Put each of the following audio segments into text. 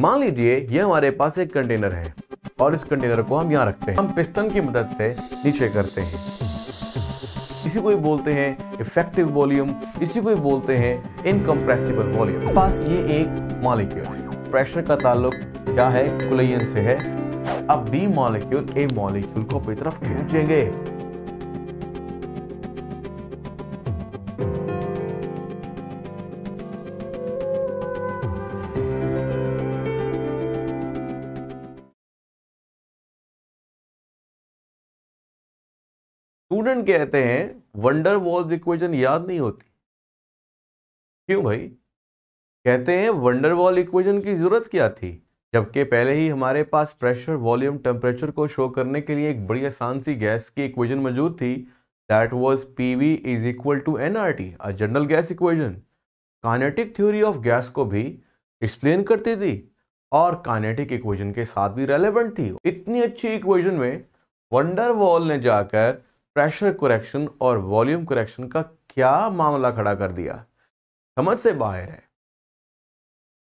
मान लीजिए ये हमारे पास एक कंटेनर है और इस कंटेनर को हम यहाँ रखते हैं हम पिस्टन की मदद से नीचे करते हैं इसी को ही बोलते हैं इफेक्टिव वॉल्यूम इसी को ही बोलते हैं इनकम्प्रेसिबल वॉल्यूम पास ये एक मॉलिक्यूल प्रेशर का ताल्लुक क्या है कुलयन से है अब बी मॉलिक्यूल ए मॉलिक्यूल को अपनी तरफ खींचेंगे कहते हैं वंडर वॉल्स इक्वेशन याद नहीं होती क्यों भाई कहते हैं वंडर वॉल इक्वेशन की ज़रूरत क्या थी जबकि पहले ही हमारे पास प्रेशर वॉल्यूम टेम्परेचर को शो करने के लिए एक बड़ी आसान सी गैस की इक्वेशन मौजूद थी that was P V is equal to N R T a general gas equation kinetic theory of gas को भी एक्सप्लेन करती थी और कानेटिक इक्वेशन के साथ भी रेलिवेंट थी इतनी अच्छी इक्वेशन में वंडर वॉल ने जाकर प्रेशर करेक्शन और वॉल्यूम करेक्शन का क्या मामला खड़ा कर दिया समझ से बाहर है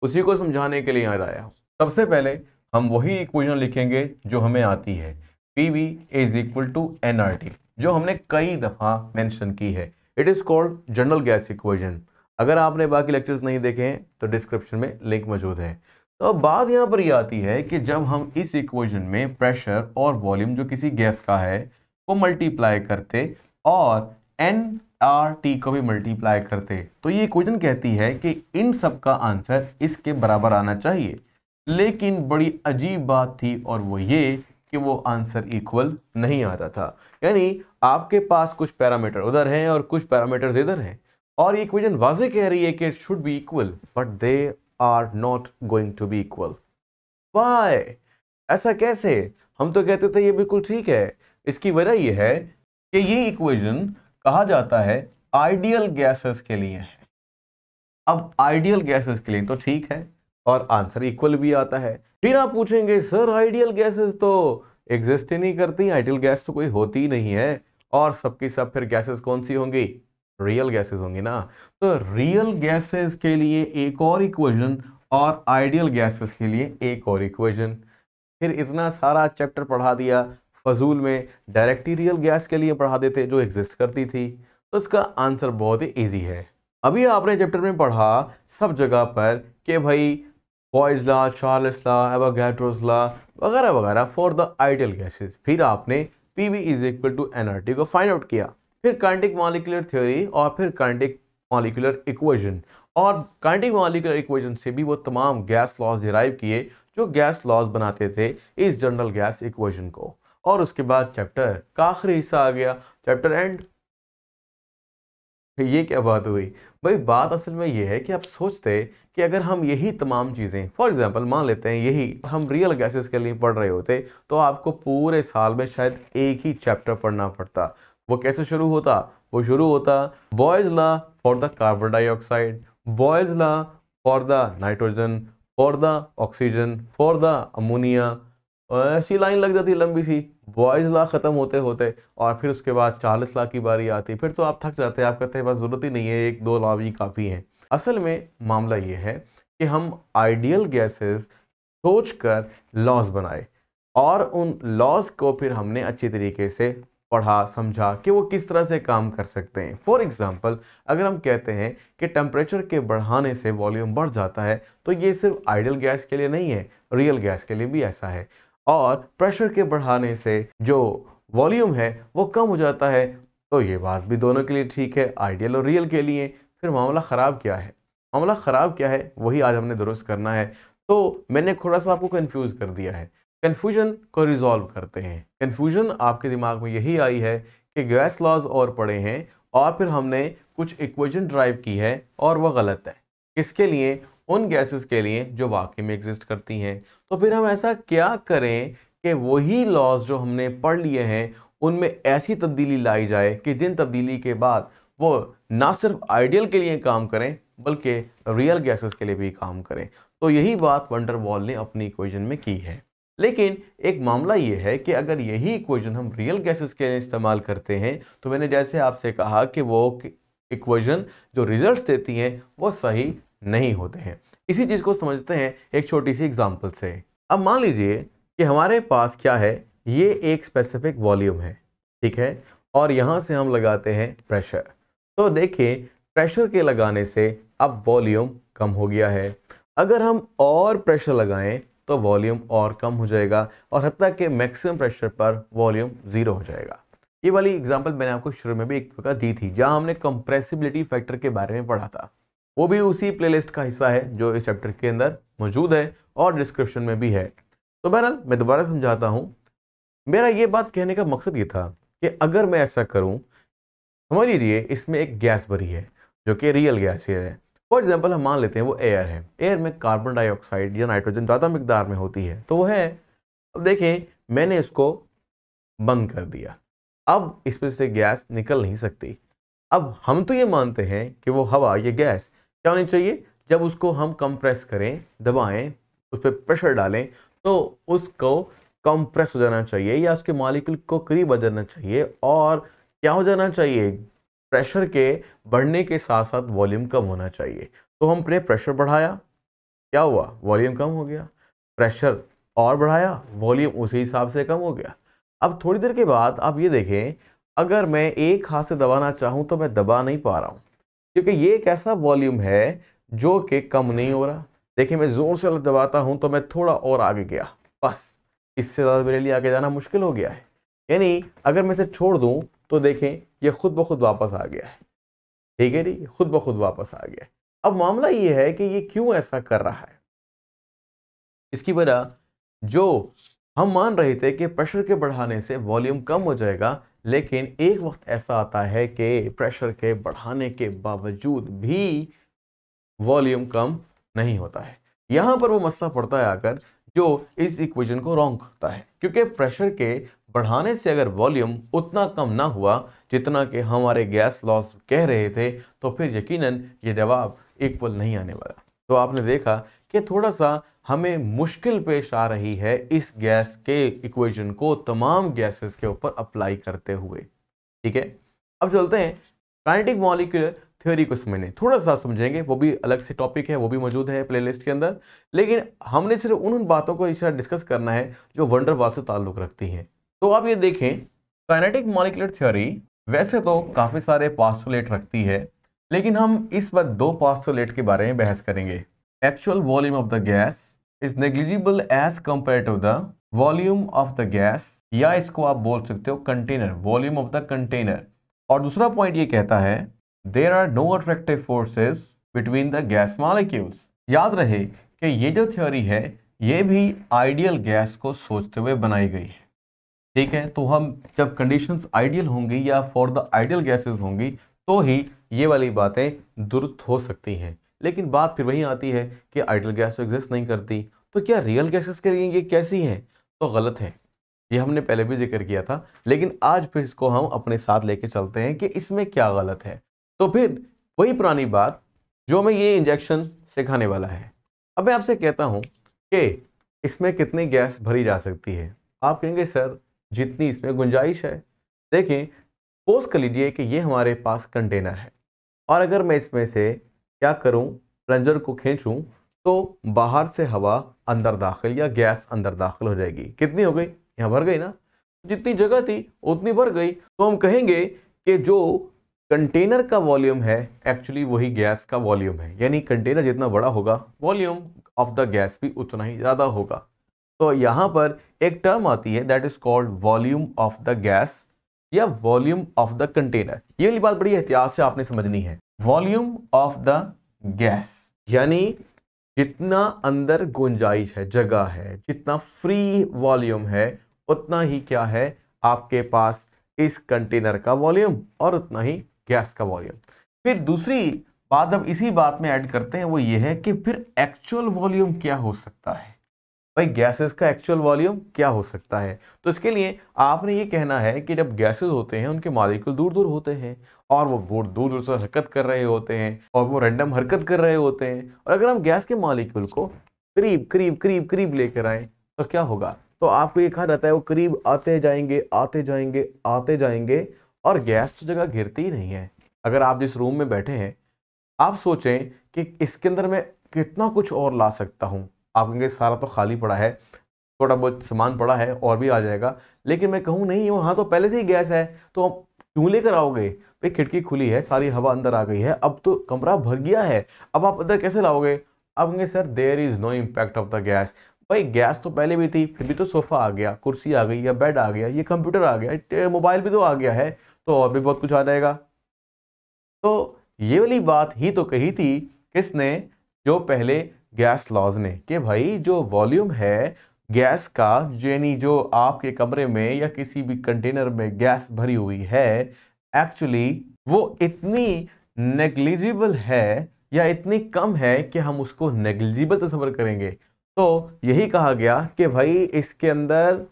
उसी को समझाने के लिए यहाँ आया हूं सबसे पहले हम वही इक्वेशन लिखेंगे जो हमें आती है P V is equal to N R T जो हमने कई दफ़ा मेंशन की है it is called general gas equation अगर आपने बाकी लेक्चर्स नहीं देखे हैं तो डिस्क्रिप्शन में लिंक मौजूद है तो अब बात यहाँ पर ये यह आती है कि जब हम इस इक्वेशन में प्रेशर और वॉल्यूम जो किसी गैस का है को मल्टीप्लाई करते और एन आर टी को भी मल्टीप्लाई करते तो ये क्वेश्चन कहती है कि इन सब का आंसर इसके बराबर आना चाहिए लेकिन बड़ी अजीब बात थी और वो ये कि वो आंसर इक्वल नहीं आता था यानी आपके पास कुछ पैरामीटर उधर हैं और कुछ पैरामीटर इधर हैं और ये क्वेश्चन वाजे कह रही है कि it should be equal but they are not going to be equal why ऐसा कैसे हम तो कहते थे ये बिल्कुल ठीक है इसकी वजह यह है कि ये इक्वेशन कहा जाता है आइडियल गैसेस के लिए है अब आइडियल गैसेस के लिए तो ठीक है और आंसर इक्वल भी आता है फिर आप पूछेंगे सर आइडियल गैसेस तो एग्जिस्ट ही नहीं करती आइडियल गैस तो कोई होती ही नहीं है और सबकी सब फिर गैसेस कौन सी होंगी रियल गैसेस होंगी ना तो रियल गैसेस के लिए एक और इक्वेशन और आइडियल गैसेस के लिए एक और इक्वेशन फिर इतना सारा चैप्टर पढ़ा दिया फजूल में डायरेक्टीरियल गैस के लिए पढ़ा देते जो एग्जिस्ट करती थी तो इसका आंसर बहुत ही ईजी है अभी आपने चैप्टर में पढ़ा सब जगह पर कि भाई बॉयजला ला चार्लस ला ला वगैरह वगैरह फॉर द आइडियल गैसेस फिर आपने P V is equal to N R T को फाइंड आउट किया फिर कांटिक मॉलिकुलर थ्योरी और फिर कांटिक मॉलिकुलर इक्वेशन और कांटिक मॉलिकुलर इक्वेशन से भी वो तमाम गैस लॉज डिराइव किए जो गैस लॉज बनाते थे इस जनरल गैस इक्वेशन को और उसके बाद चैप्टर का आखिरी हिस्सा आ गया चैप्टर एंड ये क्या बात हुई भाई बात असल में ये है कि आप सोचते कि अगर हम यही तमाम चीज़ें फॉर एग्जांपल मान लेते हैं यही हम रियल गैसेस के लिए पढ़ रहे होते तो आपको पूरे साल में शायद एक ही चैप्टर पढ़ना पड़ता वो कैसे शुरू होता वो शुरू होता Boyle's law for the carbon dioxide Boyle's law for the nitrogen for the oxygen for the ammonia ऐसी लाइन लग जाती है लंबी सी बॉयज ला ख़त्म होते होते और फिर उसके बाद चालीस लाख की बारी आती फिर तो आप थक जाते हैं आप कहते हैं बस ज़रूरत ही नहीं है एक दो लाभ ही काफ़ी हैं असल में मामला ये है कि हम आइडियल गैसेस सोच कर लॉज बनाए और उन लॉज को फिर हमने अच्छी तरीके से पढ़ा समझा कि वो किस तरह से काम कर सकते हैं फॉर एग्ज़ाम्पल अगर हम कहते हैं कि टेम्परेचर के बढ़ाने से वॉल्यूम बढ़ जाता है तो ये सिर्फ आइडियल गैस के लिए नहीं है रियल गैस के लिए भी ऐसा है और प्रेशर के बढ़ाने से जो वॉल्यूम है वो कम हो जाता है तो ये बात भी दोनों के लिए ठीक है आइडियल और रियल के लिए फिर मामला ख़राब क्या है मामला ख़राब क्या है वही आज हमने दुरुस्त करना है तो मैंने थोड़ा सा आपको कन्फ्यूज़ कर दिया है कन्फ्यूजन को रिजॉल्व करते हैं कन्फ्यूजन आपके दिमाग में यही आई है कि गैस लॉज और पड़े हैं और फिर हमने कुछ इक्वेशन ड्राइव की है और वह गलत है इसके लिए उन गैसेस के लिए जो वाकई में एग्जिस्ट करती हैं तो फिर हम ऐसा क्या करें कि वही लॉज जो हमने पढ़ लिए हैं उनमें ऐसी तब्दीली लाई जाए कि जिन तब्दीली के बाद वो ना सिर्फ आइडियल के लिए काम करें बल्कि रियल गैसेस के लिए भी काम करें तो यही बात वंडर वॉल ने अपनी इक्वेशन में की है लेकिन एक मामला ये है कि अगर यही इक्वेशन हम रियल गैसेस के लिए इस्तेमाल करते हैं तो मैंने जैसे आपसे कहा कि वो इक्वेशन जो रिजल्ट्स देती हैं वो सही नहीं होते हैं इसी चीज़ को समझते हैं एक छोटी सी एग्जाम्पल से अब मान लीजिए कि हमारे पास क्या है ये एक स्पेसिफिक वॉल्यूम है ठीक है और यहाँ से हम लगाते हैं प्रेशर तो देखिए प्रेशर के लगाने से अब वॉल्यूम कम हो गया है अगर हम और प्रेशर लगाएं तो वॉल्यूम और कम हो जाएगा और हती के मैक्सिमम प्रेशर पर वॉल्यूम ज़ीरो हो जाएगा ये वाली एग्जांपल मैंने आपको शुरू में भी एक प्रकार दी थी जहां हमने कंप्रेसिबिलिटी फैक्टर के बारे में पढ़ा था वो भी उसी प्लेलिस्ट का हिस्सा है जो इस चैप्टर के अंदर मौजूद है और डिस्क्रिप्शन में भी है तो बहरहाल मैं दोबारा समझाता हूँ मेरा ये बात कहने का मकसद ये था कि अगर मैं ऐसा करूँ समझ लीजिए इसमें एक गैस भरी है जो कि रियल गैस है फॉर एग्जाम्पल हम मान लेते हैं वो एयर है एयर में कार्बन डाइऑक्साइड या नाइट्रोजन ज़्यादा मकदार में होती है तो वह है अब देखें मैंने इसको बंद कर दिया अब इसमें से गैस निकल नहीं सकती अब हम तो ये मानते हैं कि वो हवा ये गैस क्या होनी चाहिए जब उसको हम कंप्रेस करें दबाएं उस पर प्रेशर डालें तो उसको कंप्रेस हो जाना चाहिए या उसके मालिक्यूल को करीब आ जाना चाहिए और क्या हो जाना चाहिए प्रेशर के बढ़ने के साथ साथ वॉल्यूम कम होना चाहिए तो हमने प्रेशर बढ़ाया क्या हुआ वॉल्यूम कम हो गया प्रेशर और बढ़ाया वॉल्यूम उसी हिसाब से कम हो गया अब थोड़ी देर के बाद आप ये देखें अगर मैं एक हाथ से दबाना चाहूँ तो मैं दबा नहीं पा रहा हूँ क्योंकि ये एक ऐसा वॉल्यूम है जो कि कम नहीं हो रहा देखिए मैं ज़ोर से दबाता हूं तो मैं थोड़ा और आगे गया बस इससे ज़्यादा मेरे लिए आगे जाना मुश्किल हो गया है यानी अगर मैं इसे छोड़ दूं तो देखें ये खुद ब खुद वापस आ गया है ठीक है जी खुद ब खुद वापस आ गया अब मामला ये है कि ये क्यों ऐसा कर रहा है इसकी वजह जो हम मान रहे थे कि प्रेशर के बढ़ाने से वॉल्यूम कम हो जाएगा लेकिन एक वक्त ऐसा आता है कि प्रेशर के बढ़ाने के बावजूद भी वॉल्यूम कम नहीं होता है यहाँ पर वो मसला पड़ता है आकर जो इस इक्वेशन को रॉन्ग करता है क्योंकि प्रेशर के बढ़ाने से अगर वॉल्यूम उतना कम ना हुआ जितना कि हमारे गैस लॉस कह रहे थे तो फिर यकीनन ये जवाब इक्वल नहीं आने वाला तो आपने देखा कि थोड़ा सा हमें मुश्किल पेश आ रही है इस गैस के इक्वेशन को तमाम गैसेस के ऊपर अप्लाई करते हुए ठीक है अब चलते हैं काइनेटिक मॉलिक्यूलर थ्योरी को समझने थोड़ा सा समझेंगे वो भी अलग से टॉपिक है वो भी मौजूद है प्लेलिस्ट के अंदर लेकिन हमने सिर्फ उन बातों को इस डिस्कस करना है जो वंडरवाल से ताल्लुक रखती हैं तो आप ये देखें काइनेटिक मॉलिकुलर थ्योरी वैसे तो काफ़ी सारे पास्टोलेट रखती है लेकिन हम इस बार दो पास्टोलेट के बारे में बहस करेंगे actual volume of the gas is negligible as compared to the volume of the gas या इसको आप बोल सकते हो container volume of the container और दूसरा पॉइंट ये कहता है there are no attractive forces between the gas molecules याद रहे कि ये जो थ्योरी है ये भी आइडियल गैस को सोचते हुए बनाई गई है ठीक है तो हम जब कंडीशन आइडियल होंगी या फॉर द आइडियल गैसेज होंगी तो ही ये वाली बातें दुरुस्त हो सकती हैं लेकिन बात फिर वही आती है कि आइडल गैस एग्जिस्ट नहीं करती तो क्या रियल गैसेस करेंगे कैसी हैं तो गलत है ये हमने पहले भी जिक्र किया था लेकिन आज फिर इसको हम अपने साथ लेके चलते हैं कि इसमें क्या गलत है तो फिर वही पुरानी बात जो हमें ये इंजेक्शन सिखाने वाला है अब मैं आपसे कहता हूँ कि इसमें कितनी गैस भरी जा सकती है आप कहेंगे सर जितनी इसमें गुंजाइश है देखें पोस्ट कर लीजिए कि ये हमारे पास कंटेनर है और अगर मैं इसमें से क्या करूं प्लंजर को खींचूं तो बाहर से हवा अंदर दाखिल या गैस अंदर दाखिल हो जाएगी कितनी हो गई यहाँ भर गई ना जितनी जगह थी उतनी भर गई तो हम कहेंगे कि जो कंटेनर का वॉल्यूम है एक्चुअली वही गैस का वॉल्यूम है यानी कंटेनर जितना बड़ा होगा वॉल्यूम ऑफ द गैस भी उतना ही ज़्यादा होगा तो यहाँ पर एक टर्म आती है that is called volume of the gas या वॉल्यूम ऑफ द कंटेनर ये वाली बात बड़ी एहतियात से आपने समझनी है वॉल्यूम ऑफ द गैस यानी जितना अंदर गुंजाइश है जगह है जितना फ्री वॉल्यूम है उतना ही क्या है आपके पास इस कंटेनर का वॉल्यूम और उतना ही गैस का वॉल्यूम फिर दूसरी बात जब इसी बात में ऐड करते हैं वो ये है कि फिर एक्चुअल वॉल्यूम क्या हो सकता है भाई गैसेस का एक्चुअल वॉल्यूम क्या हो सकता है तो इसके लिए आपने ये कहना है कि जब गैसेस होते हैं उनके मालिक्यूल दूर दूर होते हैं और वो बोर्ड दूर दूर से हरकत कर रहे होते हैं और वो रैंडम हरकत कर रहे होते हैं और अगर हम गैस के मालिक्यूल को करीब करीब करीब करीब लेकर आए तो क्या होगा तो आपको ये कहा जाता है वो करीब आते जाएंगे आते जाएंगे आते जाएंगे और गैस तो जगह घिरती ही नहीं है अगर आप जिस रूम में बैठे हैं आप सोचें कि इसके अंदर मैं कितना कुछ और ला सकता हूँ आप कहेंगे सारा तो खाली पड़ा है थोड़ा बहुत सामान पड़ा है और भी आ जाएगा लेकिन मैं कहूँ नहीं वहाँ तो पहले से ही गैस है तो आप क्यों लेकर आओगे भाई खिड़की खुली है सारी हवा अंदर आ गई है अब तो कमरा भर गया है अब आप अंदर कैसे लाओगे आप कहेंगे sir there is no impact of the gas भाई गैस तो पहले भी थी फिर भी तो सोफ़ा आ गया कुर्सी आ गई या बेड आ गया ये कंप्यूटर आ गया मोबाइल भी तो आ गया है तो और भी बहुत कुछ आ जाएगा तो ये वाली बात ही तो कही थी किसने जो पहले गैस लॉज ने कि भाई जो वॉल्यूम है गैस का यानी जो आपके कमरे में या किसी भी कंटेनर में गैस भरी हुई है एक्चुअली वो इतनी नेग्लिजिबल है या इतनी कम है कि हम उसको नेग्लिजिबल तस्वर करेंगे तो यही कहा गया कि भाई इसके अंदर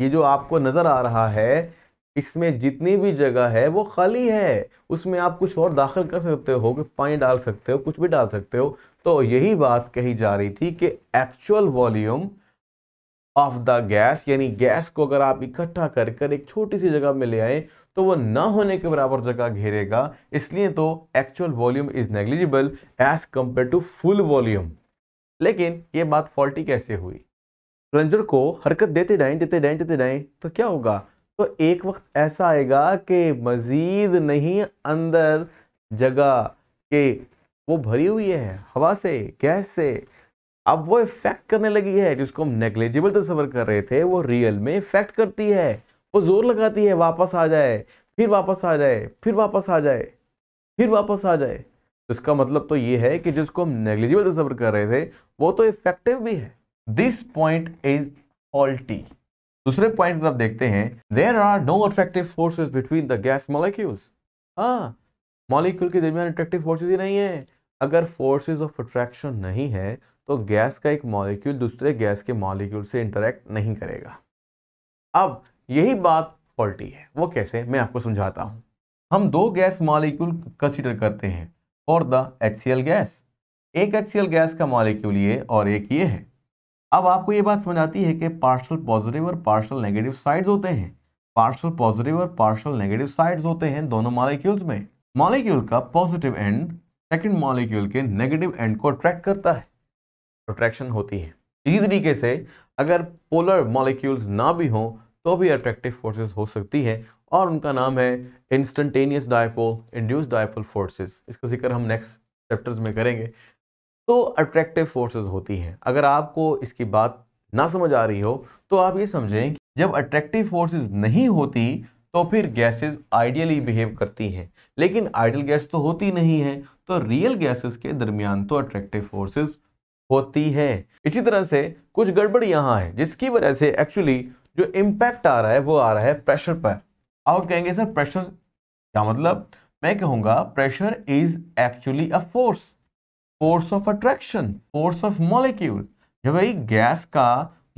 ये जो आपको नज़र आ रहा है इसमें जितनी भी जगह है वो खाली है उसमें आप कुछ और दाखिल कर सकते हो कि पानी डाल सकते हो कुछ भी डाल सकते हो तो यही बात कही जा रही थी कि actual volume of the gas यानी गैस को अगर आप इकट्ठा कर कर एक छोटी सी जगह में ले आए तो वो ना होने के बराबर जगह घेरेगा इसलिए तो actual volume is negligible as compare to full volume लेकिन ये बात फॉल्टी कैसे हुई प्लंजर को हरकत देते जाएं देते जाएं देते जाएं तो क्या होगा तो एक वक्त ऐसा आएगा कि मज़ीद नहीं अंदर जगह के वो भरी हुई है हवा से गैस से अब वो इफेक्ट करने लगी है जिसको हम नेग्लेजिबल तस्वर कर रहे थे वो रियल में इफेक्ट करती है वो जोर लगाती है वापस आ जाए फिर वापस आ जाए फिर वापस आ जाए फिर वापस आ जाए तो इसका मतलब तो ये है कि जिसको हम नेग्लेजिबल तस्वर कर रहे थे वो तो इफेक्टिव भी है दिस पॉइंट इज ऑल्टी दूसरे पॉइंट आप देखते हैं there are no attractive forces between the gas molecules हाँ मॉलिक्यूल के दरमियान अट्रैक्टिव फोर्सेज ही नहीं है अगर फोर्सेज ऑफ अट्रैक्शन नहीं है तो गैस का एक मॉलिक्यूल दूसरे गैस के मॉलिक्यूल से इंटरेक्ट नहीं करेगा अब यही बात फॉल्टी है वो कैसे मैं आपको समझाता हूँ हम दो गैस मॉलिक्यूल कंसिडर करते हैं फॉर द एच गैस एक एच गैस का मॉलिक्यूल ये और एक ये है अब आपको ये बात समझ आती है कि पार्शल पॉजिटिव और पार्शल नेगेटिव साइड्स होते हैं पार्शल पॉजिटिव और पार्शल नेगेटिव साइड्स होते हैं दोनों मॉलिक्यूल्स में मॉलिक्यूल का पॉजिटिव एंड सेकेंड मॉलिक्यूल के नेगेटिव एंड को अट्रैक्ट करता है अट्रैक्शन होती है इसी तरीके से अगर पोलर मॉलिक्यूल्स ना भी हों तो भी अट्रैक्टिव फोर्सेस हो सकती है और उनका नाम है instantaneous dipole induced dipole forces इसका जिक्र हम नेक्स्ट चैप्टर्स में करेंगे तो अट्रैक्टिव फोर्सेस होती हैं अगर आपको इसकी बात ना समझ आ रही हो तो आप ये समझें कि जब अट्रैक्टिव फोर्सेस नहीं होती तो फिर गैसेस आइडियली बिहेव करती हैं लेकिन आइडियल गैस तो होती नहीं है तो रियल गैसेस के दरमियान तो अट्रैक्टिव फोर्सेस होती है इसी तरह से कुछ गड़बड़ यहाँ है जिसकी वजह से एक्चुअली जो इम्पैक्ट आ रहा है वो आ रहा है प्रेशर पर आप कहेंगे सर प्रेशर क्या मतलब मैं कहूँगा pressure is actually a force force of attraction force of molecule जब भाई गैस का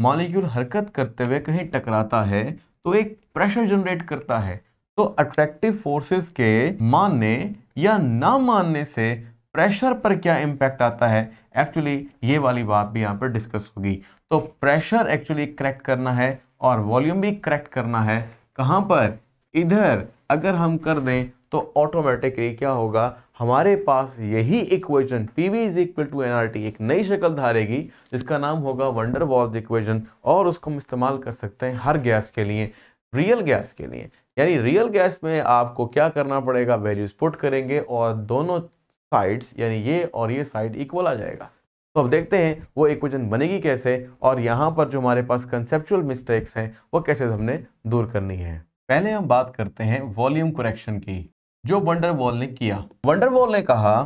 मॉलिक्यूल हरकत करते हुए कहीं टकराता है तो एक प्रेशर जनरेट करता है तो अट्रैक्टिव फोर्सेस के मानने या ना मानने से प्रेशर पर क्या इम्पैक्ट आता है एक्चुअली ये वाली बात भी यहाँ पर डिस्कस होगी तो प्रेशर एक्चुअली करेक्ट करना है और वॉल्यूम भी करेक्ट करना है कहाँ पर इधर अगर हम कर दें तो ऑटोमेटिकली क्या होगा हमारे पास यही equation P V is equal to N R T एक नई शक्ल धारेगी जिसका नाम होगा वंडर वॉल्स इक्वेशन और उसको हम इस्तेमाल कर सकते हैं हर गैस के लिए रियल गैस के लिए यानी रियल गैस में आपको क्या करना पड़ेगा वैल्यूज पुट करेंगे और दोनों साइड्स यानी ये और ये साइड इक्वल आ जाएगा तो अब देखते हैं वो इक्वेशन बनेगी कैसे और यहाँ पर जो हमारे पास कंसेप्चुअल मिस्टेक्स हैं वो कैसे हमने दूर करनी है पहले हम बात करते हैं वॉल्यूम करेक्शन की जो वंडर वॉल ने किया वंडर वॉल ने कहा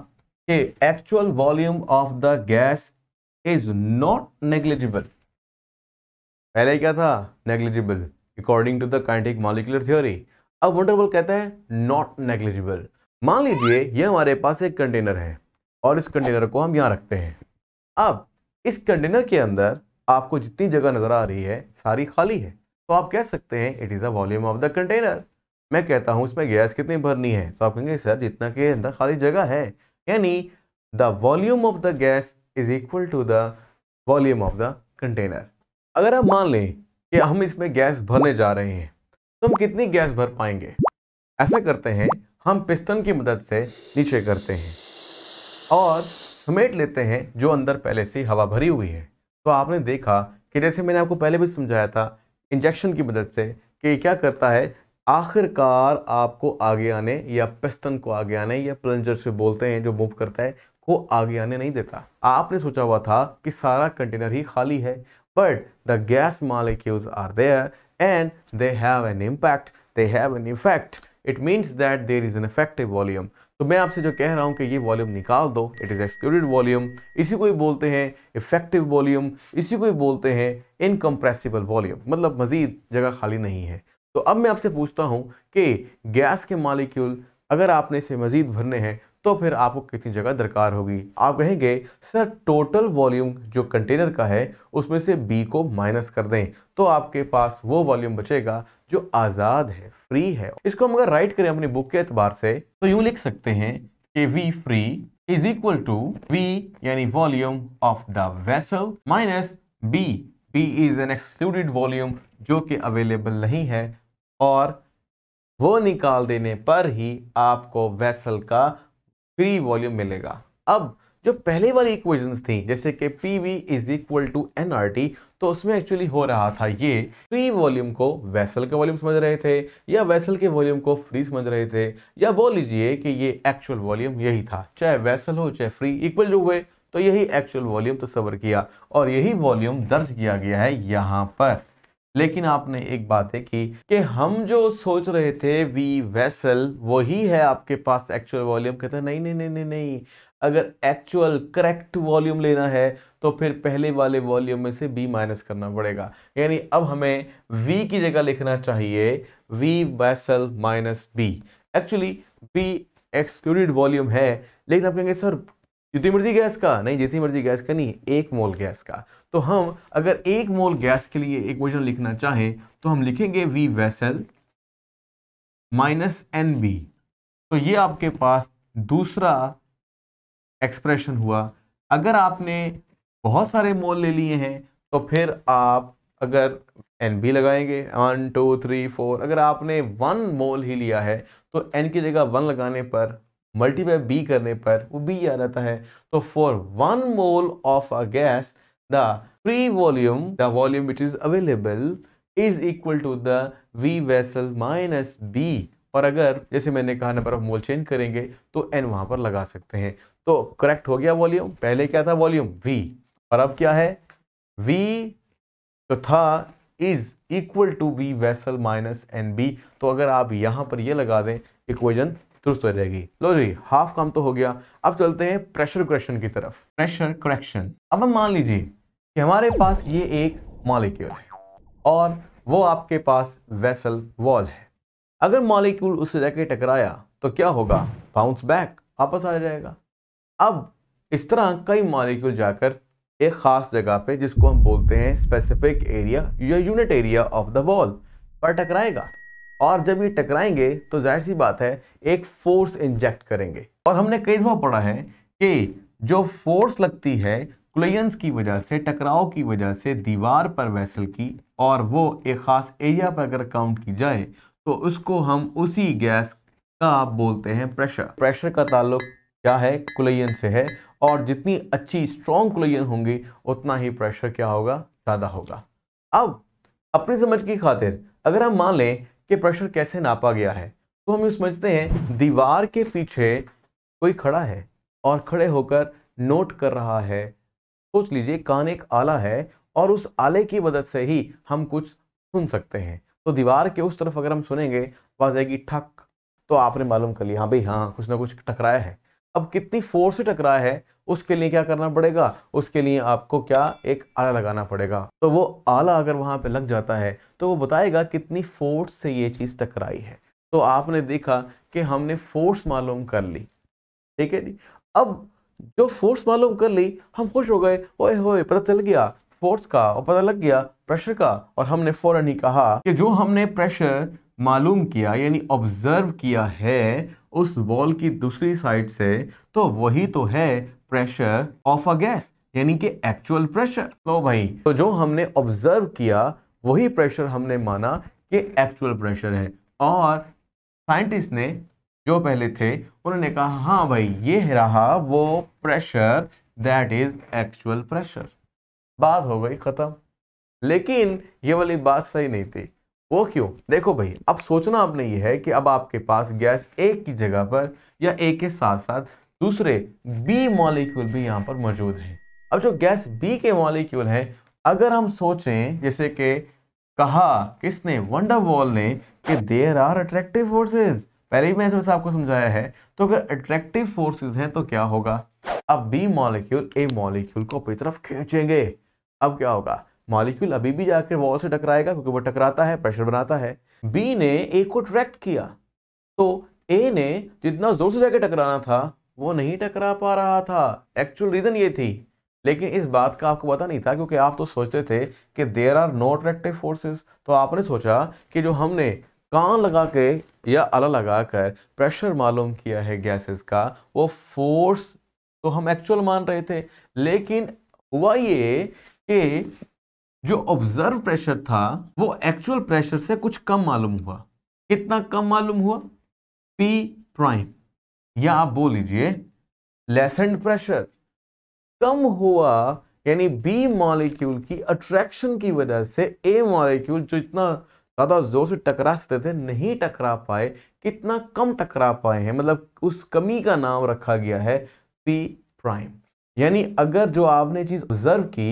कि actual volume of the gas is not negligible पहले क्या था negligible according to the kinetic molecular theory अब वंडरबल कहता है नॉट नेग्लिजिबल मान लीजिए ये हमारे पास एक कंटेनर है और इस कंटेनर को हम यहाँ रखते हैं अब इस कंटेनर के अंदर आपको जितनी जगह नज़र आ रही है सारी खाली है तो आप कह सकते हैं it is the volume of the container मैं कहता हूँ इसमें गैस कितनी भरनी है तो आप कहेंगे सर जितना के अंदर खाली जगह है यानी the volume of the gas is equal to the volume of the container अगर आप मान लें कि हम इसमें गैस भरने जा रहे हैं तो हम कितनी गैस भर पाएंगे ऐसा करते हैं हम पिस्टन की मदद से नीचे करते हैं और समेट लेते हैं जो अंदर पहले से हवा भरी हुई है तो आपने देखा कि जैसे मैंने आपको पहले भी समझाया था इंजेक्शन की मदद से कि क्या करता है आखिरकार आपको आगे आने या पिस्टन को आगे आने या प्लंजर से बोलते हैं जो मूव करता है को आगे आने नहीं देता आपने सोचा हुआ था कि सारा कंटेनर ही खाली है but the gas molecules are there and they have an impact they have an effect it means that there is an effective volume तो मैं आपसे जो कह रहा हूँ कि ये वॉल्यूम निकाल दो इट इज़ एक्सक्लूडेड वॉल्यूम इसी को ही बोलते हैं इफेक्टिव वॉल्यूम इसी को ही बोलते हैं इनकम्प्रेसिबल वॉल्यूम मतलब मज़ीद जगह खाली नहीं है तो अब मैं आपसे पूछता हूँ कि गैस के मालिक्यूल अगर आपने इसे मज़ीद भरने हैं तो फिर आपको कितनी जगह दरकार होगी आप कहेंगे सर टोटल वॉल्यूम जो कंटेनर का है उसमें से बी को माइनस कर दें तो आपके पास वो वॉल्यूम बचेगा जो आज़ाद है फ्री है इसको हम अगर राइट करें अपनी बुक के अतबार से तो यूँ लिख सकते हैं कि V free is equal to V यानी volume of the vessel minus B B is an excluded volume जो कि अवेलेबल नहीं है और वो निकाल देने पर ही आपको वेसल का फ्री वॉल्यूम मिलेगा अब जो पहले वाली इक्वेशंस थी जैसे कि P V is equal to N R T तो उसमें एक्चुअली हो रहा था ये फ्री वॉल्यूम को वैसल का वॉल्यूम समझ रहे थे या वैसल के वॉल्यूम को फ्री समझ रहे थे या बोल लीजिए कि ये एक्चुअल वॉल्यूम यही था चाहे वैसल हो चाहे फ्री इक्वल जो हुए तो यही एक्चुअल वॉल्यूम तो सबर किया और यही वॉल्यूम दर्ज किया गया है यहाँ पर लेकिन आपने एक बात है कि, कि हम जो सोच रहे थे वी वेसल वही है आपके पास एक्चुअल वॉल्यूम कहते हैं नहीं नहीं नहीं नहीं नहीं अगर एक्चुअल करेक्ट वॉल्यूम लेना है तो फिर पहले वाले वॉल्यूम में से बी माइनस करना पड़ेगा यानी अब हमें वी की जगह लिखना चाहिए V vessel minus B actually B excluded volume है लेकिन आप कहेंगे सर जितनी मर्जी गैस का नहीं जितनी मर्जी गैस का नहीं एक मोल गैस का तो हम अगर एक मोल गैस के लिए एक क्वेश्चन लिखना चाहें तो हम लिखेंगे V vessel minus N B तो ये आपके पास दूसरा एक्सप्रेशन हुआ अगर आपने बहुत सारे मोल ले लिए हैं तो फिर आप अगर एन बी लगाएंगे वन टू थ्री फोर अगर आपने वन मोल ही लिया है तो एन की जगह वन लगाने पर मल्टीप्लाई बी करने पर वो बी आ जाता है तो for one mole of a gas the free volume the volume which is available is equal to the V vessel minus B और अगर जैसे मैंने कहा नंबर ऑफ मोल चेंज करेंगे तो एन वहां पर लगा सकते हैं तो करेक्ट हो गया वॉल्यूम पहले क्या था वॉल्यूम वी और अब क्या है वी तो था is equal to V vessel minus N B तो अगर आप यहां पर ये यह लगा दें इक्वेजन दुरुस्त हो जाएगी लो जी हाफ काम तो हो गया अब चलते हैं प्रेशर करेक्शन की तरफ प्रेशर करेक्शन अब हम मान लीजिए कि हमारे पास ये एक मॉलिक्यूल है और वो आपके पास वेसल वॉल है अगर मॉलिक्यूल उससे जाके टकराया तो क्या होगा बाउंस बैक वापस आ जाएगा अब इस तरह कई मॉलिक्यूल जाकर एक ख़ास जगह पे जिसको हम बोलते हैं स्पेसिफिक एरिया या unit area of the wall पर टकराएगा और जब ये टकराएंगे तो जाहिर सी बात है एक फोर्स इंजेक्ट करेंगे और हमने कई दफ़ा पढ़ा है कि जो फोर्स लगती है क्लियंस की वजह से टकराव की वजह से दीवार पर वैसल की और वो एक ख़ास एरिया पर अगर काउंट की जाए तो उसको हम उसी गैस का आप बोलते हैं प्रेशर प्रेशर का ताल्लुक क्या है क्लियन से है और जितनी अच्छी स्ट्रॉन्ग क्लियन होंगी उतना ही प्रेशर क्या होगा ज़्यादा होगा अब अपनी समझ की खातिर अगर हम मान लें कि प्रेशर कैसे नापा गया है तो हम ये समझते हैं दीवार के पीछे कोई खड़ा है और खड़े होकर नोट कर रहा है सोच लीजिए कान एक आला है और उस आले की मदद से ही हम कुछ सुन सकते हैं तो दीवार के उस तरफ अगर हम सुनेंगे तो आ जाएगी ठक तो आपने मालूम कर लिया हाँ भाई हाँ कुछ ना कुछ टकराया है अब कितनी फोर्स से टकराया है उसके लिए क्या करना पड़ेगा उसके लिए आपको क्या एक आला लगाना पड़ेगा तो वो आला अगर वहाँ पे लग जाता है तो वो बताएगा कितनी फोर्स से ये चीज़ टकराई है तो आपने देखा कि हमने फोर्स मालूम कर ली ठीक है जी अब जो फोर्स मालूम कर ली हम खुश हो गए ओए होए पता चल गया फोर्स का और पता लग गया प्रेशर का और हमने फ़ौरन ही कहा कि जो हमने प्रेशर मालूम किया यानी ऑब्जर्व किया है उस वॉल की दूसरी साइड से तो वही तो है प्रेशर ऑफ अ गैस यानी कि एक्चुअल प्रेशर तो भाई तो जो हमने ऑब्जर्व किया वही प्रेशर हमने माना कि एक्चुअल प्रेशर है और साइंटिस्ट ने जो पहले थे उन्होंने कहा हाँ भाई ये रहा वो pressure that is actual pressure बात हो गई ख़त्म लेकिन ये वाली बात सही नहीं थी वो क्यों देखो भाई अब सोचना आपने ये है कि अब आपके पास गैस एक की जगह पर या एक के साथ साथ दूसरे बी मॉलिक्यूल भी यहाँ पर मौजूद हैं अब जो गैस बी के मॉलिक्यूल हैं अगर हम सोचें जैसे कि कहा किसने वंडर वॉल ने कि देर आर अट्रैक्टिव फोर्सेज पहले ही मैंने थोड़ा सा आपको समझाया है तो अगर अट्रैक्टिव फोर्सेज हैं तो क्या होगा अब बी मॉलिक्यूल ए मॉलिक्यूल को अपनी तरफ खींचेंगे अब क्या होगा मॉलिक्यूल अभी भी जाकर वॉल से टकराएगा क्योंकि वो टकराता है प्रेशर बनाता है बी ने ए को ट्रैक्ट किया तो ए ने जितना जोर से जाकर टकराना था वो नहीं टकरा पा रहा था एक्चुअल रीज़न ये थी लेकिन इस बात का आपको पता नहीं था क्योंकि आप तो सोचते थे कि there are no attractive forces तो आपने सोचा कि जो हमने कान लगा के या अला लगा कर प्रेशर मालूम किया है गैसेस का वो फोर्स तो हम एक्चुअल मान रहे थे लेकिन हुआ ये कि जो ऑब्जर्व प्रेशर था वो एक्चुअल प्रेशर से कुछ कम मालूम हुआ कितना कम मालूम हुआ पी प्राइम या आप बोल लीजिए लेसेंड प्रेशर कम हुआ यानी बी मॉलिक्यूल की अट्रैक्शन की वजह से ए मॉलिक्यूल जो इतना ज़्यादा जोर से टकरा सकते थे नहीं टकरा पाए कितना कम टकरा पाए हैं मतलब उस कमी का नाम रखा गया है पी प्राइम यानी अगर जो आपने चीज़ ऑब्जर्व की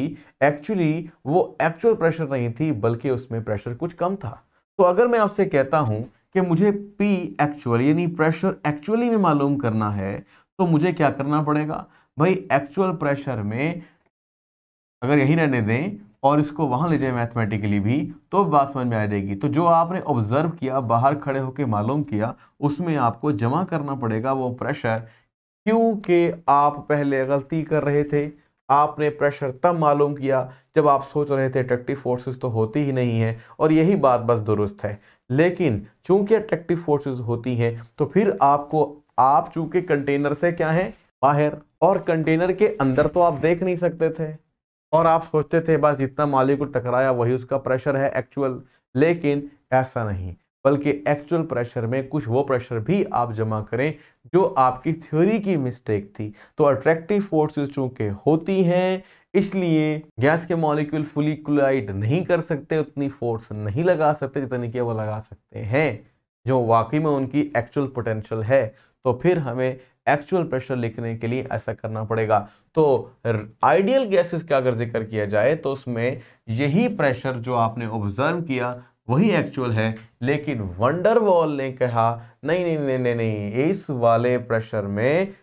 एक्चुअली वो एक्चुअल प्रेशर नहीं थी बल्कि उसमें प्रेशर कुछ कम था तो अगर मैं आपसे कहता हूं कि मुझे पी एक्चुअल यानी प्रेशर एक्चुअली में मालूम करना है तो मुझे क्या करना पड़ेगा भाई एक्चुअल प्रेशर में अगर यही रहने दें और इसको वहां ले जाए मैथमेटिकली भी तो बात समझ में आ जाएगी तो जो आपने ऑब्जर्व किया बाहर खड़े होकर मालूम किया उसमें आपको जमा करना पड़ेगा वो प्रेशर क्योंकि आप पहले गलती कर रहे थे आपने प्रेशर तब मालूम किया जब आप सोच रहे थे अट्रैक्टिव फोर्सेस तो होती ही नहीं है और यही बात बस दुरुस्त है लेकिन चूंकि अट्रैक्टिव फोर्सेस होती हैं तो फिर आपको आप चूंकि कंटेनर से क्या है बाहर और कंटेनर के अंदर तो आप देख नहीं सकते थे और आप सोचते थे बस जितना मालिक को टकराया वही उसका प्रेशर है एक्चुअल लेकिन ऐसा नहीं बल्कि एक्चुअल प्रेशर में कुछ वो प्रेशर भी आप जमा करें जो आपकी थ्योरी की मिस्टेक थी तो अट्रैक्टिव फोर्सेस चूंकि होती हैं इसलिए गैस के मॉलिक्यूल फुली क्लोराइड नहीं कर सकते उतनी फोर्स नहीं लगा सकते जितनी कि वो लगा सकते हैं जो वाकई में उनकी एक्चुअल पोटेंशियल है तो फिर हमें एक्चुअल प्रेशर लिखने के लिए ऐसा करना पड़ेगा तो आइडियल गैसेस का अगर जिक्र किया जाए तो उसमें यही प्रेशर जो आपने ऑब्जर्व किया वही एक्चुअल है लेकिन वंडर वॉल ने कहा नहीं नहीं नहीं नहीं नहीं इस वाले प्रेशर में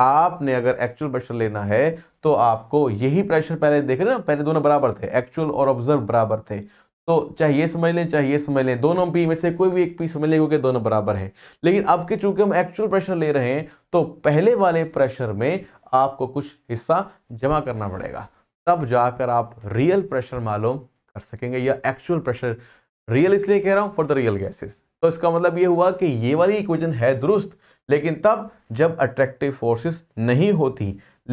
आपने अगर एक्चुअल प्रेशर लेना है तो आपको यही प्रेशर पहले देख रहे ना पहले दोनों बराबर थे एक्चुअल और ऑब्जर्व बराबर थे तो चाहे ये समझ लें चाहे ये समझ लें दोनों पी में से कोई भी एक पी समझ लें क्योंकि दोनों बराबर हैं लेकिन अब के चूंकि हम एक्चुअल प्रेशर ले रहे हैं तो पहले वाले प्रेशर में आपको कुछ हिस्सा जमा करना पड़ेगा तब जाकर आप रियल प्रेशर मालूम कर सकेंगे या एक्चुअल प्रेशर रियल इसलिए कह रहा हूं फॉर द रियल गैसेस तो इसका मतलब ये हुआ कि ये वाली इक्वेशन है दुरुस्त लेकिन तब जब अट्रैक्टिव फोर्सेस नहीं होती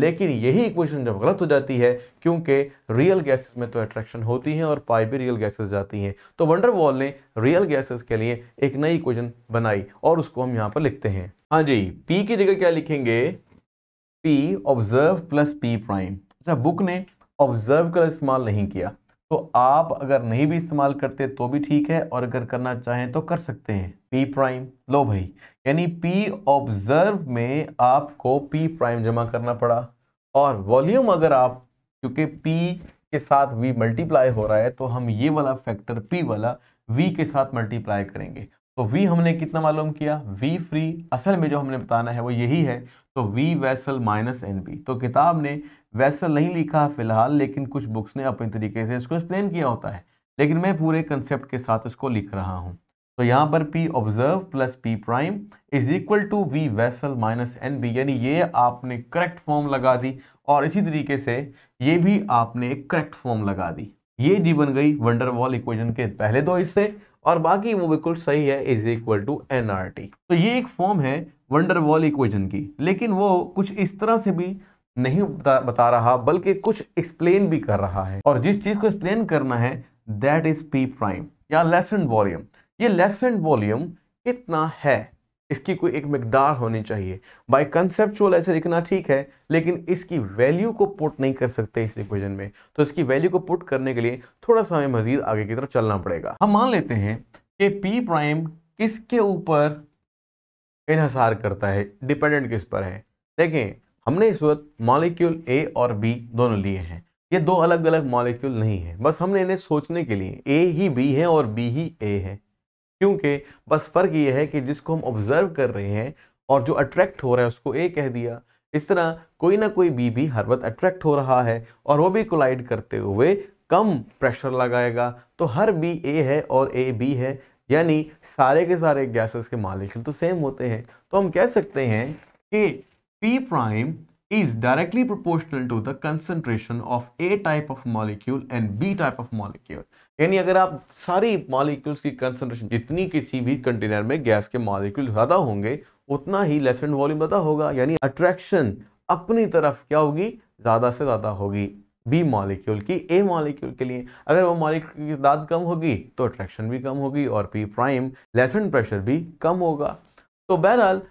लेकिन यही इक्वेशन जब गलत हो जाती है क्योंकि रियल गैसेस में तो अट्रैक्शन होती है और पाई भी रियल गैसेस जाती हैं तो वंडर वॉल ने रियल गैसेस के लिए एक नई इक्वेशन बनाई और उसको हम यहाँ पर लिखते हैं हाँ जी पी की जगह क्या लिखेंगे P observe plus P prime अच्छा बुक ने ऑब्जर्व का इस्तेमाल नहीं किया तो आप अगर नहीं भी इस्तेमाल करते तो भी ठीक है और अगर करना चाहें तो कर सकते हैं पी प्राइम लो भाई यानी पी ऑब्जर्व में आपको पी प्राइम जमा करना पड़ा और वॉल्यूम अगर आप क्योंकि पी के साथ वी मल्टीप्लाई हो रहा है तो हम ये वाला फैक्टर पी वाला वी के साथ मल्टीप्लाई करेंगे तो वी हमने कितना मालूम किया वी फ्री असल में जो हमने बताना है वो यही है तो V vessel minus N B तो किताब ने वैसल नहीं लिखा फिलहाल लेकिन कुछ बुक्स ने अपने तरीके से इसको एक्सप्लेन किया होता है लेकिन मैं पूरे कंसेप्ट के साथ इसको लिख रहा हूँ तो यहाँ पर P observe plus P prime is equal to V vessel minus N B यानी ये आपने करेक्ट फॉर्म लगा दी और इसी तरीके से ये भी आपने करेक्ट फॉर्म लगा दी ये जी बन गई वंडरवॉल इक्वेशन के पहले दो हिस्से और बाकी वो बिल्कुल सही है is equal to N R T तो ये एक फॉर्म है वंडरवॉल इक्वेजन की लेकिन वो कुछ इस तरह से भी नहीं बता, रहा बल्कि कुछ एक्सप्लेन भी कर रहा है और जिस चीज़ को एक्सप्लेन करना है दैट इज पी प्राइम या लेसेंट वॉल्यूम ये लेसेंट वॉल्यूम कितना है इसकी कोई एक मकदार होनी चाहिए बाई कंसेप्चुअल ऐसे लिखना ठीक है लेकिन इसकी वैल्यू को पुट नहीं कर सकते इस इक्वेशन में तो इसकी वैल्यू को पुट करने के लिए थोड़ा सा हमें मजीद आगे की तरफ चलना पड़ेगा हम मान लेते हैं कि पी प्राइम किसके ऊपर इनहसार करता है डिपेंडेंट किस पर है देखें हमने इस वक्त मॉलिक्यूल ए और बी दोनों लिए हैं ये दो अलग अलग मॉलिक्यूल नहीं है बस हमने इन्हें सोचने के लिए ए ही बी है और बी ही ए है क्योंकि बस फ़र्क ये है कि जिसको हम ऑब्ज़र्व कर रहे हैं और जो अट्रैक्ट हो रहा है उसको ए कह दिया इस तरह कोई ना कोई बी भी हर वक्त अट्रैक्ट हो रहा है और वो भी कोलाइड करते हुए कम प्रेशर लगाएगा तो हर बी ए है और ए बी है यानी सारे के सारे गैसेस के मालिकल तो सेम होते हैं तो हम कह सकते हैं कि P prime is directly proportional to the concentration of A type of molecule and B type of molecule यानी अगर आप सारी मॉलिक्यूल्स की कंसनट्रेशन जितनी किसी भी कंटेनर में गैस के मॉलिक्यूल ज़्यादा होंगे उतना ही लेस एंड वॉल्यूम ज़्यादा होगा यानी अट्रैक्शन अपनी तरफ क्या होगी ज़्यादा से ज़्यादा होगी बी मॉलिक्यूल की ए मॉलिक्यूल के लिए अगर वो मॉलिक्यूल की दाद कम होगी तो अट्रैक्शन भी कम होगी और P prime less and pressure भी कम होगा तो बहरहाल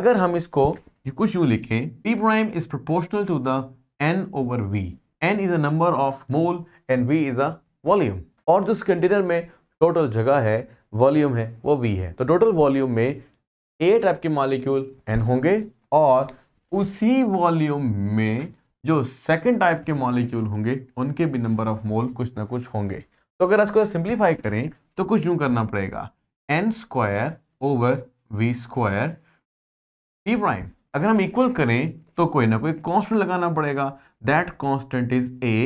अगर हम इसको कुछ यू लिखें P prime is proportional to the N over V N is a number of mole and V is a volume और जिस कंटेनर में टोटल जगह है वॉल्यूम है वो वी है तो टोटल वॉल्यूम में ए टाइप के मालिक्यूल एन होंगे और उसी वॉल्यूम में जो सेकंड टाइप के मॉलिक्यूल होंगे उनके भी नंबर ऑफ मोल कुछ ना कुछ होंगे तो अगर इसको सिंप्लीफाई करें तो कुछ यूं करना पड़ेगा N square over V square T prime अगर हम इक्वल करें तो कोई ना कोई कांस्टेंट लगाना पड़ेगा that constant is A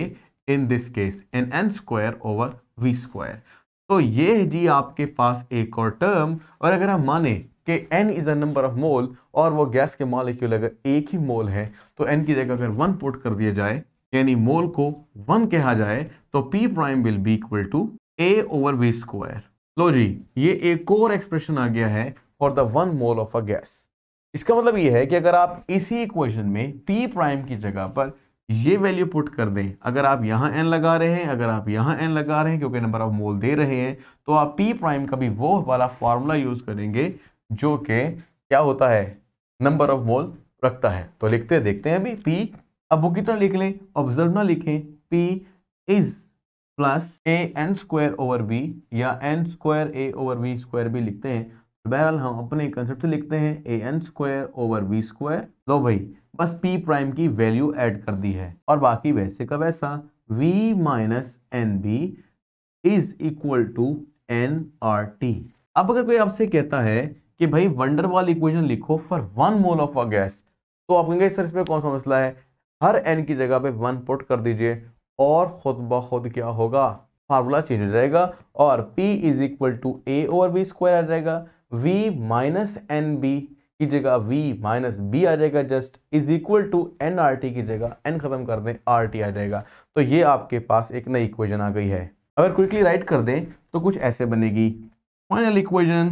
in this case N N square over V square तो ये जी आपके पास एक और टर्म और अगर हम माने कि n is a number of mole और वो गैस के मालिक्यूल अगर एक ही मोल है तो n की जगह अगर वन पुट कर दिया जाए यानी मोल को वन कहा जाए तो p prime will be equal to A over B square लो जी ये एक और एक्सप्रेशन आ गया है for the one mole of a gas इसका मतलब ये है कि अगर आप इसी इक्वेशन में p प्राइम की जगह पर ये वैल्यू पुट कर दें अगर आप यहाँ एन लगा रहे हैं अगर आप यहाँ एन लगा रहे हैं क्योंकि नंबर ऑफ मोल दे रहे हैं तो आप पी प्राइम का भी वो वाला फार्मूला यूज़ करेंगे जो कि क्या होता है नंबर ऑफ मोल रखता है तो लिखते देखते हैं अभी पी अब वो कितना लिख लें ऑब्जर्व ना लिखें P is plus A N square over B या N square A over B square भी लिखते हैं बहरहाल हम अपने कंसेप्ट से लिखते हैं A N square over B square लो भाई बस पी प्राइम की वैल्यू ऐड कर दी है और बाकी वैसे का वैसा V minus N B is equal to N R T अब अगर कोई आपसे कहता है कि भाई वंडर वॉल इक्वेशन लिखो for one mole of a gas तो आप कहेंगे सर इसमें कौन सा मसला है हर एन की जगह पे वन पुट कर दीजिए और खुद ब खुद क्या होगा फार्मूला चेंज हो जाएगा और P is equal to A over B square आ जाएगा वी माइनस एन बी की जगह v माइनस बी आ जाएगा just is equal to N R T की जगह n खत्म कर दें आर टी आ जाएगा तो ये आपके पास एक नई इक्वेजन आ गई है अगर क्विकली राइट कर दें तो कुछ ऐसे बनेगी final equation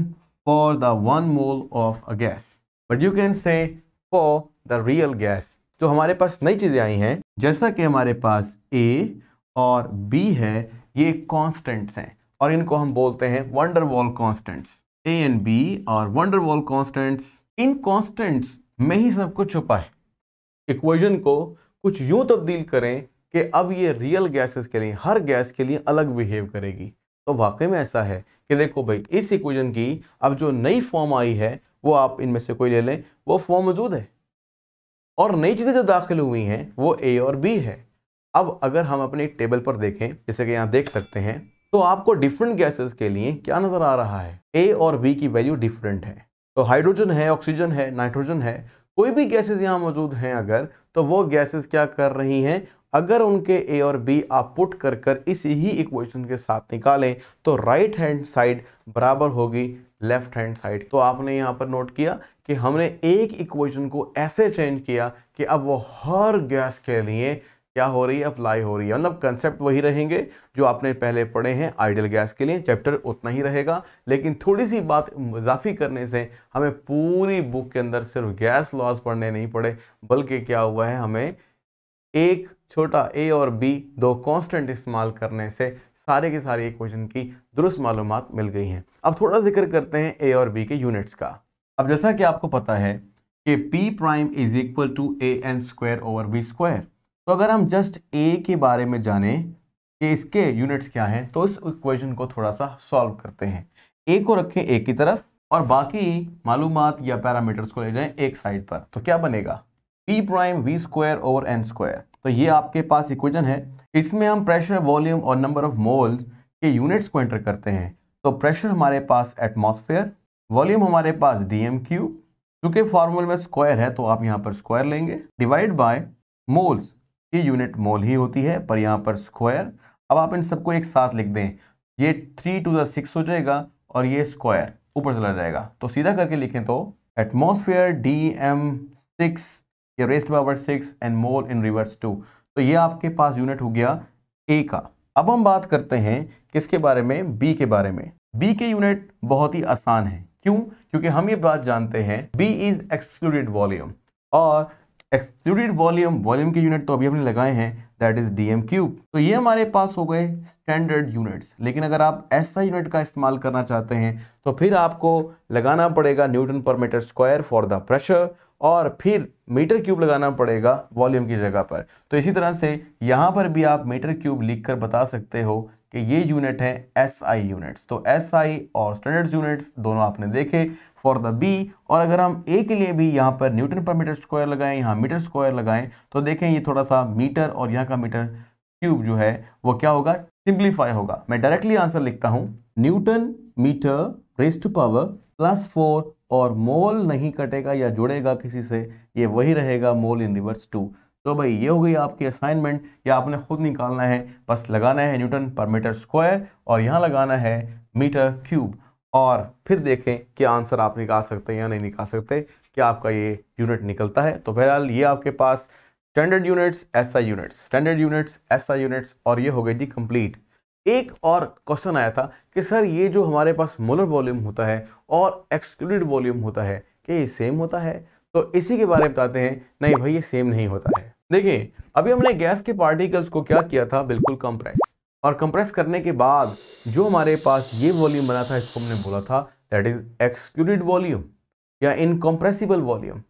for the one mole of a gas but you can say for the real gas जो हमारे पास नई चीज़ें आई हैं जैसा कि हमारे पास ए और बी है ये कॉन्स्टेंट्स हैं और इनको हम बोलते हैं van der Waals constants A and B और वंडरवॉल कॉन्स्टेंट्स इन कॉन्स्टेंट्स में ही सब कुछ छुपा है इक्वेशन को कुछ यूं तब्दील करें कि अब ये रियल गैसेस के लिए हर गैस के लिए अलग बिहेव करेगी तो वाकई में ऐसा है कि देखो भाई इस इक्वेशन की अब जो नई फॉर्म आई है वो आप इनमें से कोई ले लें वो फॉर्म मौजूद है और नई चीज़ें जो दाखिल हुई हैं वो ए और बी है अब अगर हम अपने टेबल पर देखें जैसे कि यहाँ देख सकते हैं तो आपको डिफरेंट गैसेस के लिए क्या नज़र आ रहा है ए और बी की वैल्यू डिफरेंट है तो हाइड्रोजन है ऑक्सीजन है नाइट्रोजन है कोई भी गैसेस यहाँ मौजूद हैं अगर तो वो गैसेस क्या कर रही हैं अगर उनके ए और बी आप पुट कर कर इसी ही इक्वेशन के साथ निकालें तो राइट हैंड साइड बराबर होगी लेफ्ट हैंड साइड तो आपने यहाँ पर नोट किया कि हमने एक इक्वेशन को ऐसे चेंज किया कि अब वो हर गैस के लिए क्या हो रही है अप्लाई हो रही है मतलब कंसेप्ट वही रहेंगे जो आपने पहले पढ़े हैं आइडियल गैस के लिए चैप्टर उतना ही रहेगा लेकिन थोड़ी सी बात इजाफी करने से हमें पूरी बुक के अंदर सिर्फ गैस लॉज पढ़ने नहीं पड़े बल्कि क्या हुआ है हमें एक छोटा ए और बी दो कांस्टेंट इस्तेमाल करने से सारे के सारे क्वेश्चन की दुरुस्त मालूम मिल गई हैं अब थोड़ा जिक्र करते हैं ए और बी के यूनिट्स का अब जैसा कि आपको पता है कि P prime is equal to A N square over B square तो अगर हम जस्ट ए के बारे में जाने कि इसके यूनिट्स क्या हैं तो इस इक्वेशन को थोड़ा सा सॉल्व करते हैं ए को रखें ए की तरफ और बाकी मालूम या पैरामीटर्स को ले जाएं एक साइड पर तो क्या बनेगा P prime V square over N square तो ये आपके पास इक्वेशन है इसमें हम प्रेशर वॉल्यूम और नंबर ऑफ मोल्स के यूनिट्स को एंटर करते हैं तो प्रेशर हमारे पास एटमोसफेयर वॉल्यूम हमारे पास डी एम क्यू क्योंकि में स्क्वायर है तो आप यहाँ पर स्क्वायर लेंगे डिवाइड बाय मोल्स ये यूनिट मोल ही होती है पर यहाँ पर स्क्वायर अब आप इन सबको एक साथ लिख दें ये थ्री टू दिक्स हो जाएगा और ये स्क्वायर ऊपर चला जाएगा तो सीधा करके लिखें तो atmosphere D M six raised power six and mole inverse two तो ये आपके पास यूनिट हो गया ए का अब हम बात करते हैं किसके बारे में बी के बारे में बी के यूनिट बहुत ही आसान है क्यों क्योंकि हम ये बात जानते हैं बी इज एक्सक्लूडेड वॉल्यूम और एक्सक्लूडेड वॉल्यूम वॉल्यूम के यूनिट तो अभी हमने लगाए हैं that is D M cube तो ये हमारे पास हो गए स्टैंडर्ड यूनिट्स लेकिन अगर आप ऐसा यूनिट का इस्तेमाल करना चाहते हैं तो फिर आपको लगाना पड़ेगा newton per metre square for the pressure और फिर मीटर क्यूब लगाना पड़ेगा वॉल्यूम की जगह पर तो इसी तरह से यहाँ पर भी आप मीटर क्यूब लिख कर बता सकते हो कि ये यूनिट है एस आई यूनिट्स तो एस आई और स्टैंडर्ड्स यूनिट्स दोनों आपने देखे फॉर द बी और अगर हम ए के लिए भी यहाँ पर न्यूटन पर मीटर स्क्वायर लगाएं यहाँ मीटर स्क्वायर लगाएं तो देखें ये थोड़ा सा मीटर और यहाँ का मीटर क्यूब जो है वो क्या होगा सिंप्लीफाई होगा मैं डायरेक्टली आंसर लिखता हूँ newton metre raised power plus four और मोल नहीं कटेगा या जुड़ेगा किसी से ये वही रहेगा मोल इन रिवर्स टू तो भाई ये हो गई आपकी असाइनमेंट या आपने खुद निकालना है बस लगाना है न्यूटन पर मीटर स्क्वायर और यहाँ लगाना है मीटर क्यूब और फिर देखें कि आंसर आप निकाल सकते हैं या नहीं निकाल सकते क्या आपका ये यूनिट निकलता है तो बहरहाल ये आपके पास standard units S I units standard units S I units और ये हो गई थी कंप्लीट एक और क्वेश्चन आया था कि सर ये जो हमारे पास मोलर वॉल्यूम होता है और एक्सक्लूडेड वॉल्यूम होता है क्या ये सेम होता है तो इसी के बारे में बताते हैं नहीं भाई ये सेम नहीं होता है देखिए अभी हमने गैस के पार्टिकल्स को क्या किया था बिल्कुल कंप्रेस और कंप्रेस करने के बाद जो हमारे पास ये वॉल्यूम बना था इसको हमने बोला था दैट इज एक्सक्लूडेड वॉल्यूम या इनकम्प्रेसिबल वॉल्यूम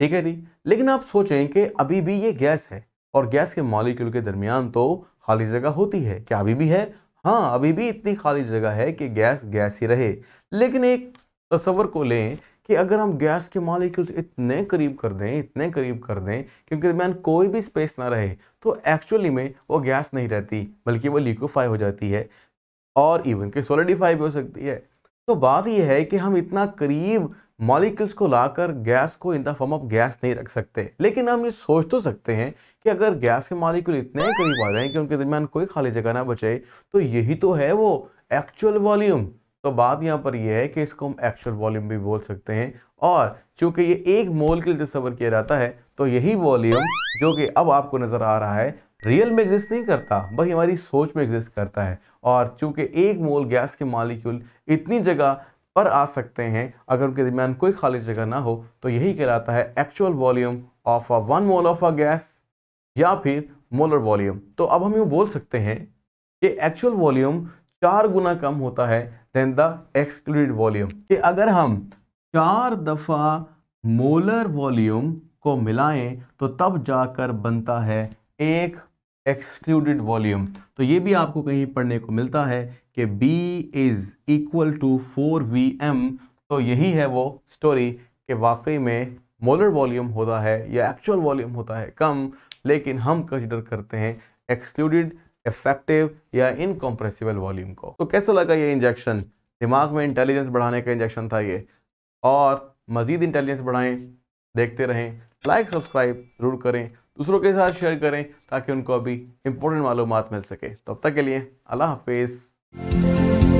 ठीक है जी लेकिन आप सोचें कि अभी भी ये गैस है और गैस के मॉलिक्यूल के दरमियान तो खाली जगह होती है क्या अभी भी है हाँ अभी भी इतनी खाली जगह है कि गैस गैस ही रहे लेकिन एक तस्वर को लें कि अगर हम गैस के मॉलिक्यूल्स इतने करीब कर दें इतने करीब कर दें क्योंकि दरमियान कोई भी स्पेस ना रहे तो एक्चुअली में वो गैस नहीं रहती बल्कि वो लिक्विफाई हो जाती है और इवन के सोलिडिफाई भी हो सकती है तो बात यह है कि हम इतना करीब मॉलिक्यूल्स को लाकर गैस को in the form of gas नहीं रख सकते लेकिन हम ये सोच तो सकते हैं कि अगर गैस के मॉलिक्यूल इतने करीब आ जाएं कि उनके दरमियान कोई खाली जगह ना बचे तो यही तो है वो एक्चुअल वॉल्यूम तो बात यहाँ पर यह है कि इसको हम एक्चुअल वॉल्यूम भी बोल सकते हैं और चूंकि ये एक मोल के लिए तस्वर तो किया जाता है तो यही वॉल्यूम जो कि अब आपको नज़र आ रहा है रियल में एग्जिस्ट नहीं करता बल्कि हमारी सोच में एग्जिस्ट करता है और चूंकि एक मोल गैस के मालिक्यूल इतनी जगह पर आ सकते हैं अगर उनके दरमियान कोई खाली जगह ना हो तो यही कहलाता है actual volume of a one mole of a gas या फिर मोलर वॉल्यूम तो अब हम यूँ बोल सकते हैं कि एक्चुअल वॉल्यूम चार गुना कम होता है देन द एक्सक्लूड वॉल्यूम कि अगर हम चार दफ़ा मोलर वॉल्यूम को मिलाएं तो तब जाकर बनता है एक एक्सक्लूडेड वॉल्यूम तो ये भी आपको कहीं पढ़ने को मिलता है कि B is equal to four V M तो यही है वो स्टोरी कि वाकई में मोलर वॉल्यूम होता है या एक्चुअल वॉल्यूम होता है कम लेकिन हम कंसिडर करते हैं एक्सक्लूडेड इफेक्टिव या इनकम्प्रेसिबल वॉल्यूम को तो कैसा लगा ये इंजेक्शन दिमाग में इंटेलिजेंस बढ़ाने का इंजेक्शन था ये और मज़ीद इंटेलिजेंस बढ़ाएं देखते रहें लाइक सब्सक्राइब ज़रूर करें दूसरों के साथ शेयर करें ताकि उनको अभी इंपॉर्टेंट मालूम मिल सके तब तो तक के लिए अल्लाह हाफिज़